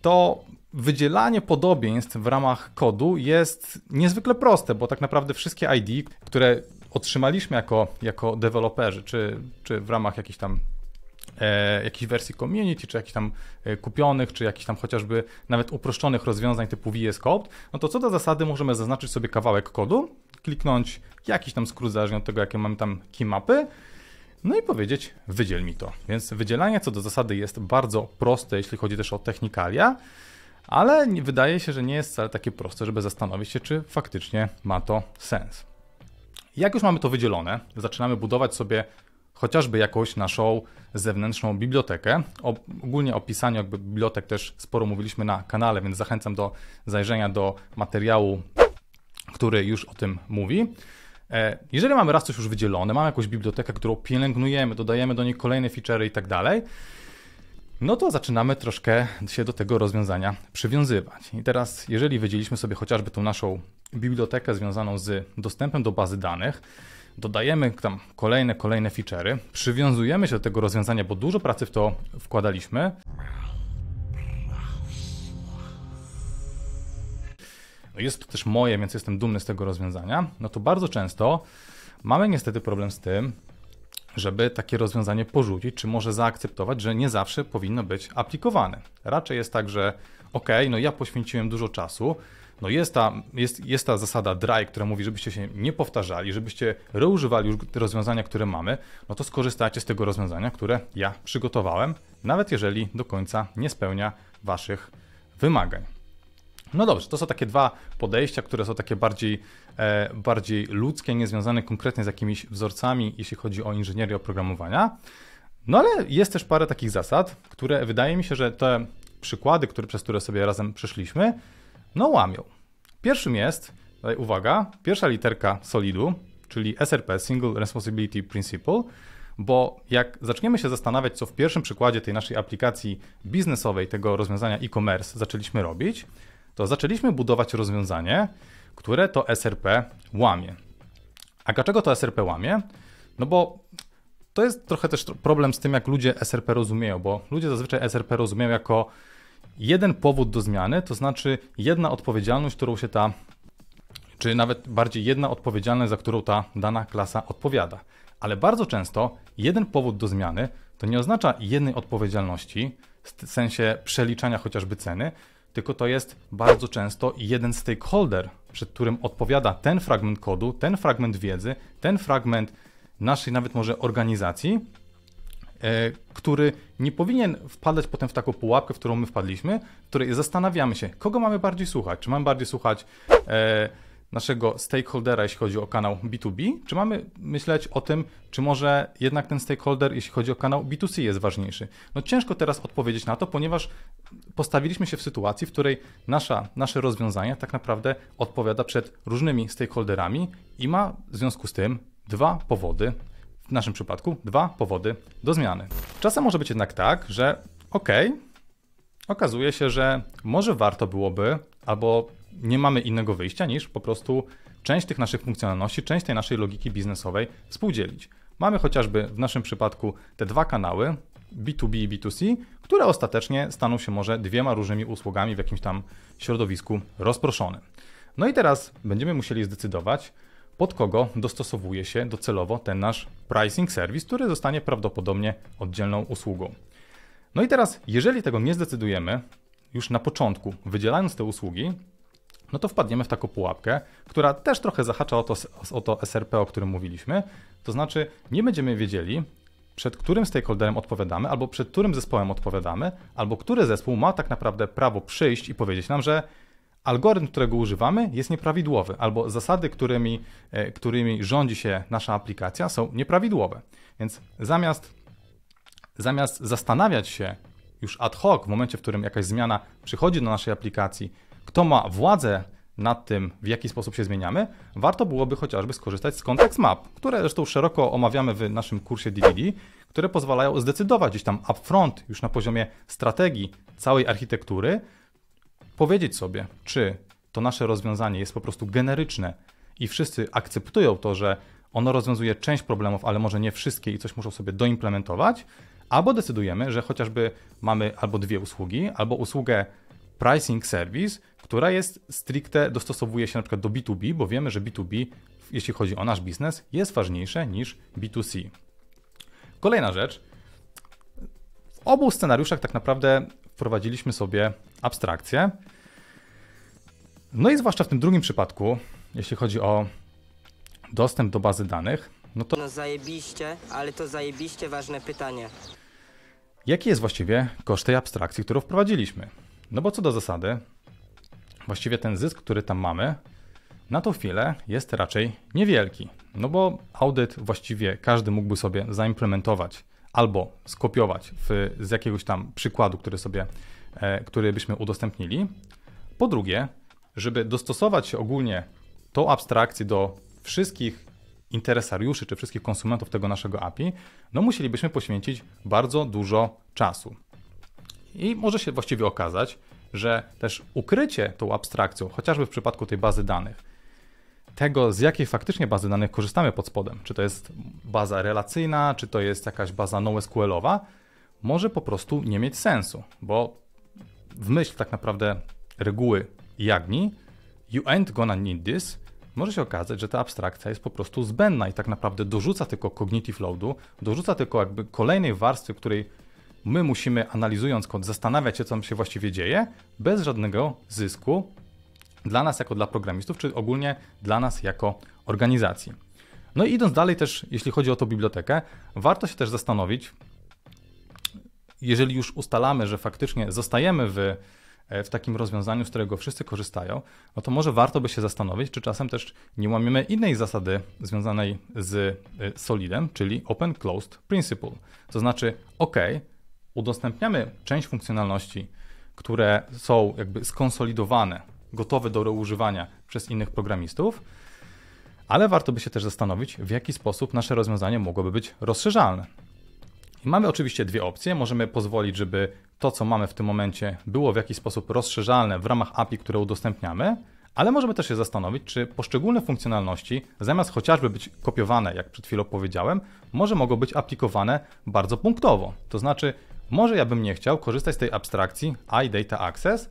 to wydzielanie podobieństw w ramach kodu jest niezwykle proste, bo tak naprawdę wszystkie ID, które otrzymaliśmy jako, jako deweloperzy, czy, czy w ramach jakichś tam e, jakichś wersji community, czy jakichś tam e, kupionych, czy jakichś tam chociażby nawet uproszczonych rozwiązań typu VS Code, no to co do zasady możemy zaznaczyć sobie kawałek kodu, kliknąć jakiś tam skrót, zależnie od tego, jakie mamy tam keymapy, no i powiedzieć, wydziel mi to. Więc wydzielanie co do zasady jest bardzo proste, jeśli chodzi też o technikalia, ale wydaje się, że nie jest wcale takie proste, żeby zastanowić się, czy faktycznie ma to sens. Jak już mamy to wydzielone, zaczynamy budować sobie chociażby jakąś naszą zewnętrzną bibliotekę. ogólnie o pisaniu jakby bibliotek też sporo mówiliśmy na kanale, więc zachęcam do zajrzenia do materiału, który już o tym mówi. E, jeżeli mamy raz coś już wydzielone, mamy jakąś bibliotekę, którą pielęgnujemy, dodajemy do niej kolejne feature i tak dalej, no to zaczynamy troszkę się do tego rozwiązania przywiązywać. I teraz, jeżeli wydzieliliśmy sobie chociażby tą naszą bibliotekę związaną z dostępem do bazy danych, dodajemy tam kolejne, kolejne feature'y, przywiązujemy się do tego rozwiązania, bo dużo pracy w to wkładaliśmy. No jest to też moje, więc jestem dumny z tego rozwiązania. No to bardzo często mamy niestety problem z tym, żeby takie rozwiązanie porzucić, czy może zaakceptować, że nie zawsze powinno być aplikowane. Raczej jest tak, że ok, no ja poświęciłem dużo czasu, no jest ta, jest, jest ta zasada DRY, która mówi, żebyście się nie powtarzali, żebyście reużywali już rozwiązania, które mamy, no to skorzystajcie z tego rozwiązania, które ja przygotowałem, nawet jeżeli do końca nie spełnia Waszych wymagań. No dobrze, to są takie dwa podejścia, które są takie bardziej, e, bardziej ludzkie, niezwiązane konkretnie z jakimiś wzorcami, jeśli chodzi o inżynierię oprogramowania. No ale jest też parę takich zasad, które wydaje mi się, że te przykłady, które, przez które sobie razem przeszliśmy, no łamią. Pierwszym jest, tutaj uwaga, pierwsza literka solidu, czyli SRP, Single Responsibility Principle, bo jak zaczniemy się zastanawiać, co w pierwszym przykładzie tej naszej aplikacji biznesowej, tego rozwiązania e-commerce zaczęliśmy robić, to zaczęliśmy budować rozwiązanie, które to SRP łamie. A dlaczego to SRP łamie? No bo to jest trochę też problem z tym, jak ludzie SRP rozumieją, bo ludzie zazwyczaj SRP rozumieją jako jeden powód do zmiany, to znaczy jedna odpowiedzialność, którą się ta, czy nawet bardziej jedna odpowiedzialność, za którą ta dana klasa odpowiada. Ale bardzo często jeden powód do zmiany to nie oznacza jednej odpowiedzialności, w sensie przeliczania chociażby ceny, tylko to jest bardzo często jeden stakeholder, przed którym odpowiada ten fragment kodu, ten fragment wiedzy, ten fragment naszej nawet może organizacji, E, który nie powinien wpadać potem w taką pułapkę, w którą my wpadliśmy, w której zastanawiamy się, kogo mamy bardziej słuchać. Czy mamy bardziej słuchać e, naszego stakeholdera, jeśli chodzi o kanał B2B, czy mamy myśleć o tym, czy może jednak ten stakeholder, jeśli chodzi o kanał B2C, jest ważniejszy? No ciężko teraz odpowiedzieć na to, ponieważ postawiliśmy się w sytuacji, w której nasza, nasze rozwiązanie tak naprawdę odpowiada przed różnymi stakeholderami i ma w związku z tym dwa powody w naszym przypadku dwa powody do zmiany. Czasem może być jednak tak, że ok, okazuje się, że może warto byłoby, albo nie mamy innego wyjścia niż po prostu część tych naszych funkcjonalności, część tej naszej logiki biznesowej współdzielić. Mamy chociażby w naszym przypadku te dwa kanały B2B i B2C, które ostatecznie staną się może dwiema różnymi usługami w jakimś tam środowisku rozproszonym. No i teraz będziemy musieli zdecydować, pod kogo dostosowuje się docelowo ten nasz pricing service, który zostanie prawdopodobnie oddzielną usługą. No i teraz, jeżeli tego nie zdecydujemy, już na początku, wydzielając te usługi, no to wpadniemy w taką pułapkę, która też trochę zahacza o to, o to SRP, o którym mówiliśmy. To znaczy, nie będziemy wiedzieli, przed którym stakeholderem odpowiadamy, albo przed którym zespołem odpowiadamy, albo który zespół ma tak naprawdę prawo przyjść i powiedzieć nam, że algorytm, którego używamy, jest nieprawidłowy, albo zasady, którymi, e, którymi rządzi się nasza aplikacja, są nieprawidłowe. Więc zamiast, zamiast zastanawiać się już ad hoc, w momencie, w którym jakaś zmiana przychodzi do naszej aplikacji, kto ma władzę nad tym, w jaki sposób się zmieniamy, warto byłoby chociażby skorzystać z kontekst map, które zresztą szeroko omawiamy w naszym kursie DVD, które pozwalają zdecydować gdzieś tam upfront, już na poziomie strategii całej architektury, powiedzieć sobie, czy to nasze rozwiązanie jest po prostu generyczne i wszyscy akceptują to, że ono rozwiązuje część problemów, ale może nie wszystkie i coś muszą sobie doimplementować, albo decydujemy, że chociażby mamy albo dwie usługi, albo usługę pricing service, która jest stricte dostosowuje się na przykład do B2B, bo wiemy, że B2B, jeśli chodzi o nasz biznes, jest ważniejsze niż B2C. Kolejna rzecz. W obu scenariuszach tak naprawdę wprowadziliśmy sobie abstrakcję. No i zwłaszcza w tym drugim przypadku, jeśli chodzi o dostęp do bazy danych, no to... No zajebiście, ale to zajebiście ważne pytanie. Jaki jest właściwie koszt tej abstrakcji, którą wprowadziliśmy? No bo co do zasady, właściwie ten zysk, który tam mamy, na tą chwilę jest raczej niewielki. No bo audyt właściwie każdy mógłby sobie zaimplementować albo skopiować w, z jakiegoś tam przykładu, który sobie, e, który byśmy udostępnili. Po drugie, żeby dostosować ogólnie tą abstrakcję do wszystkich interesariuszy czy wszystkich konsumentów tego naszego API, no musielibyśmy poświęcić bardzo dużo czasu. I może się właściwie okazać, że też ukrycie tą abstrakcją, chociażby w przypadku tej bazy danych, tego, z jakiej faktycznie bazy danych korzystamy pod spodem, czy to jest baza relacyjna, czy to jest jakaś baza NoSQL-owa, może po prostu nie mieć sensu, bo w myśl tak naprawdę reguły Jagni, you ain't gonna need this, może się okazać, że ta abstrakcja jest po prostu zbędna i tak naprawdę dorzuca tylko cognitive loadu, dorzuca tylko jakby kolejnej warstwy, której my musimy analizując kod zastanawiać się, co tam się właściwie dzieje, bez żadnego zysku dla nas jako dla programistów, czy ogólnie dla nas jako organizacji. No i idąc dalej też, jeśli chodzi o tą bibliotekę, warto się też zastanowić, jeżeli już ustalamy, że faktycznie zostajemy w, e, w takim rozwiązaniu, z którego wszyscy korzystają, no to może warto by się zastanowić, czy czasem też nie łamiemy innej zasady związanej z e, Solidem, czyli Open Closed Principle. To znaczy, ok, udostępniamy część funkcjonalności, które są jakby skonsolidowane gotowe do używania przez innych programistów, ale warto by się też zastanowić, w jaki sposób nasze rozwiązanie mogłoby być rozszerzalne. I mamy oczywiście dwie opcje. Możemy pozwolić, żeby to, co mamy w tym momencie, było w jakiś sposób rozszerzalne w ramach API, które udostępniamy, ale możemy też się zastanowić, czy poszczególne funkcjonalności, zamiast chociażby być kopiowane, jak przed chwilą powiedziałem, może mogą być aplikowane bardzo punktowo. To znaczy, może ja bym nie chciał korzystać z tej abstrakcji iData Access,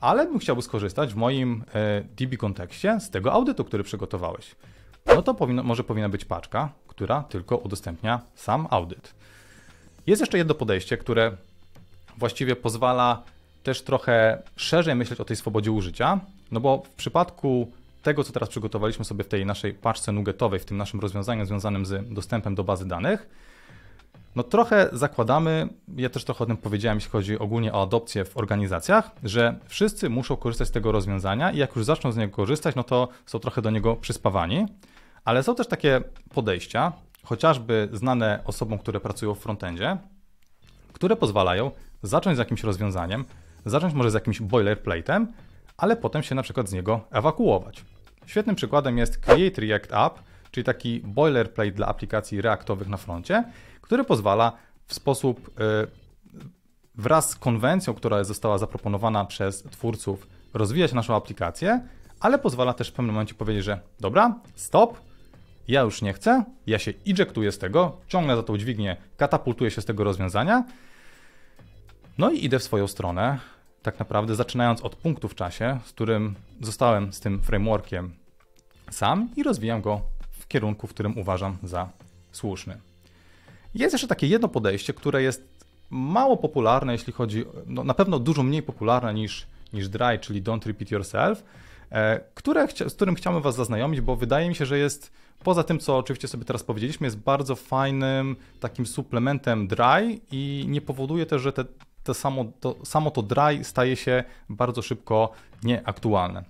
ale bym chciał skorzystać w moim e, DB kontekście z tego audytu, który przygotowałeś. No to powinno, może powinna być paczka, która tylko udostępnia sam audyt. Jest jeszcze jedno podejście, które właściwie pozwala też trochę szerzej myśleć o tej swobodzie użycia, no bo w przypadku tego, co teraz przygotowaliśmy sobie w tej naszej paczce nuggetowej, w tym naszym rozwiązaniu związanym z dostępem do bazy danych, no trochę zakładamy, ja też trochę o tym powiedziałem, jeśli chodzi ogólnie o adopcję w organizacjach, że wszyscy muszą korzystać z tego rozwiązania i jak już zaczną z niego korzystać, no to są trochę do niego przyspawani. Ale są też takie podejścia, chociażby znane osobom, które pracują w frontendzie, które pozwalają zacząć z jakimś rozwiązaniem, zacząć może z jakimś boilerplate'em, ale potem się na przykład z niego ewakuować. Świetnym przykładem jest Create React App, czyli taki boilerplate dla aplikacji reaktowych na froncie, który pozwala w sposób y, wraz z konwencją, która została zaproponowana przez twórców, rozwijać naszą aplikację, ale pozwala też w pewnym momencie powiedzieć, że dobra, stop, ja już nie chcę, ja się ejectuję z tego, ciągnę za tą dźwignię, katapultuję się z tego rozwiązania, no i idę w swoją stronę, tak naprawdę zaczynając od punktu w czasie, z którym zostałem z tym frameworkiem sam i rozwijam go w kierunku, w którym uważam za słuszny. Jest jeszcze takie jedno podejście, które jest mało popularne, jeśli chodzi, no, na pewno dużo mniej popularne niż, niż dry, czyli don't repeat yourself, e, które, z którym chciałbym Was zaznajomić, bo wydaje mi się, że jest poza tym, co oczywiście sobie teraz powiedzieliśmy, jest bardzo fajnym takim suplementem dry i nie powoduje też, że te, te samo, to, samo to dry staje się bardzo szybko nieaktualne.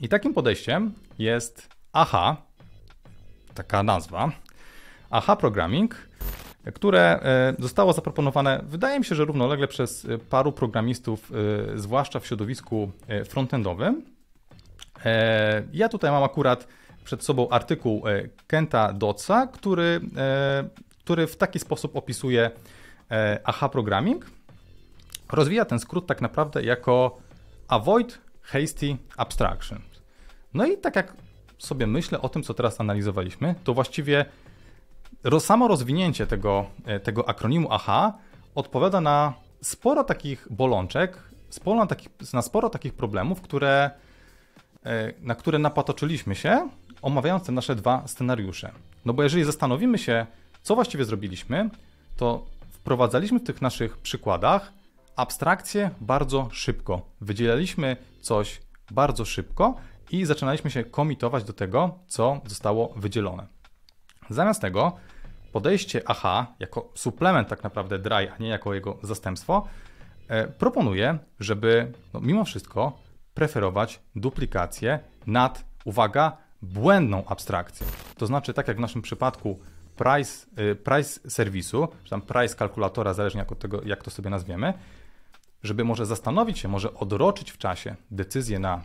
I takim podejściem jest AHA, taka nazwa, AHA Programming, które e, zostało zaproponowane, wydaje mi się, że równolegle przez e, paru programistów, e, zwłaszcza w środowisku frontendowym. Ja tutaj mam akurat przed sobą artykuł Kenta Dotsa, który, który w taki sposób opisuje AHA Programming. Rozwija ten skrót tak naprawdę jako Avoid Hasty Abstraction. No i tak jak sobie myślę o tym, co teraz analizowaliśmy, to właściwie samo rozwinięcie tego, e, tego akronimu AHA odpowiada na sporo takich bolączek, sporo na, takich, na sporo takich problemów, które, e, na które napatoczyliśmy się, omawiając te nasze dwa scenariusze. No bo jeżeli zastanowimy się, co właściwie zrobiliśmy, to wprowadzaliśmy w tych naszych przykładach abstrakcję bardzo szybko. Wydzielaliśmy coś bardzo szybko i zaczynaliśmy się komitować do tego, co zostało wydzielone. Zamiast tego podejście AHA jako suplement tak naprawdę dry, a nie jako jego zastępstwo, e, proponuję, żeby no, mimo wszystko preferować duplikację nad, uwaga, błędną abstrakcję. To znaczy, tak jak w naszym przypadku price, e, price serwisu, czy tam price kalkulatora, zależnie od tego, jak to sobie nazwiemy, żeby może zastanowić się, może odroczyć w czasie decyzję na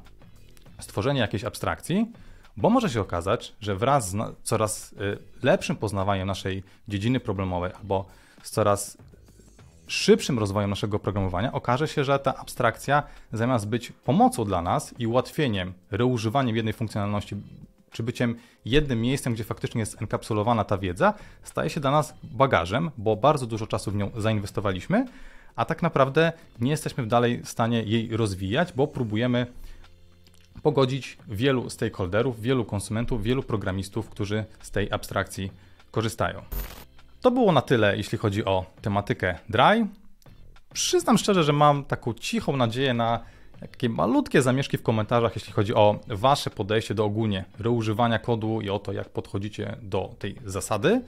stworzenie jakiejś abstrakcji, bo może się okazać, że wraz z coraz y, lepszym poznawaniem naszej dziedziny problemowej albo z coraz y, szybszym rozwojem naszego programowania okaże się, że ta abstrakcja zamiast być pomocą dla nas i ułatwieniem, reużywaniem jednej funkcjonalności czy byciem jednym miejscem, gdzie faktycznie jest enkapsulowana ta wiedza, staje się dla nas bagażem, bo bardzo dużo czasu w nią zainwestowaliśmy, a tak naprawdę nie jesteśmy dalej w stanie jej rozwijać, bo próbujemy pogodzić wielu stakeholderów, wielu konsumentów, wielu programistów, którzy z tej abstrakcji korzystają. To było na tyle, jeśli chodzi o tematykę Dry. Przyznam szczerze, że mam taką cichą nadzieję na takie malutkie zamieszki w komentarzach, jeśli chodzi o Wasze podejście do ogólnie reużywania kodu i o to, jak podchodzicie do tej zasady.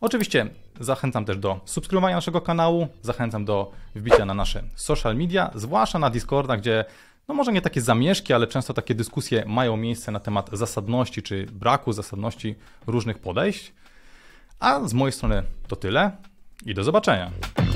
Oczywiście zachęcam też do subskrybowania naszego kanału, zachęcam do wbicia na nasze social media, zwłaszcza na Discorda, gdzie no może nie takie zamieszki, ale często takie dyskusje mają miejsce na temat zasadności czy braku zasadności różnych podejść. A z mojej strony to tyle i do zobaczenia.